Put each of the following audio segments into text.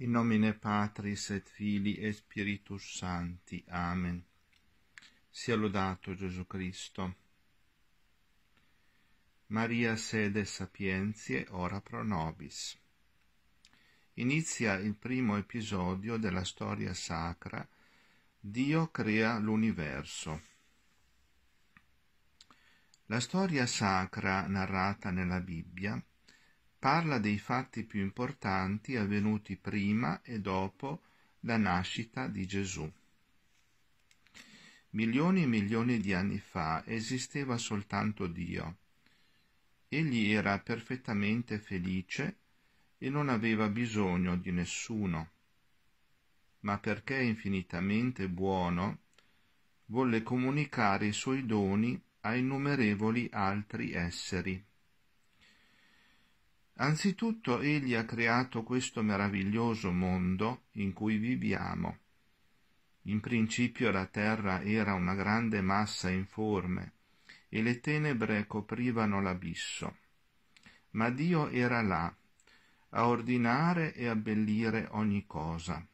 In nomine Patris et Fili e Spiritus Santi. Amen. Sia lodato Gesù Cristo. Maria sede sapientiae ora pro nobis. Inizia il primo episodio della storia sacra Dio crea l'universo. La storia sacra narrata nella Bibbia parla dei fatti più importanti avvenuti prima e dopo la nascita di Gesù. Milioni e milioni di anni fa esisteva soltanto Dio. Egli era perfettamente felice e non aveva bisogno di nessuno. Ma perché infinitamente buono, volle comunicare i suoi doni a innumerevoli altri esseri. Anzitutto egli ha creato questo meraviglioso mondo in cui viviamo. In principio la terra era una grande massa informe e le tenebre coprivano l'abisso. Ma Dio era là, a ordinare e abbellire ogni cosa.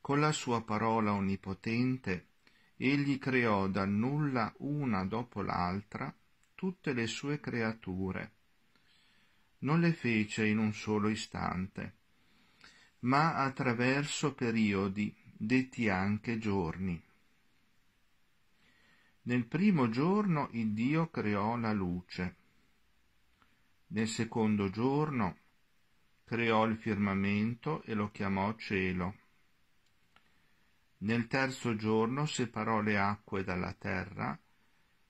Con la sua parola onnipotente, egli creò dal nulla una dopo l'altra tutte le sue creature non le fece in un solo istante, ma attraverso periodi, detti anche giorni. Nel primo giorno il Dio creò la luce. Nel secondo giorno creò il firmamento e lo chiamò cielo. Nel terzo giorno separò le acque dalla terra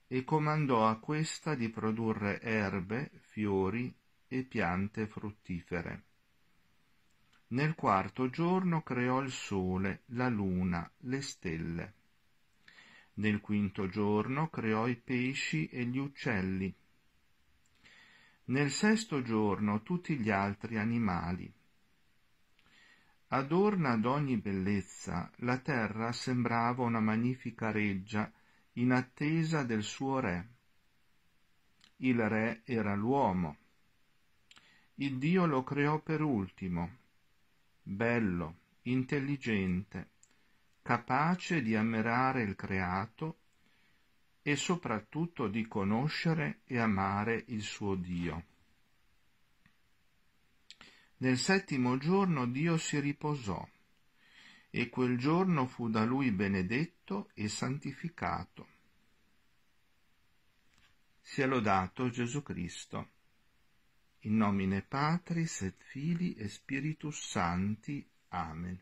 e comandò a questa di produrre erbe, fiori e piante fruttifere. Nel quarto giorno creò il sole, la luna, le stelle. Nel quinto giorno creò i pesci e gli uccelli. Nel sesto giorno tutti gli altri animali. Adorna ad ogni bellezza, la terra sembrava una magnifica reggia in attesa del suo re. Il re era l'uomo il Dio lo creò per ultimo, bello, intelligente, capace di ammirare il creato e soprattutto di conoscere e amare il suo Dio. Nel settimo giorno Dio si riposò e quel giorno fu da lui benedetto e santificato. Sia lodato Gesù Cristo. In nomine Patris et Filii e Spiritus Sancti. Amen.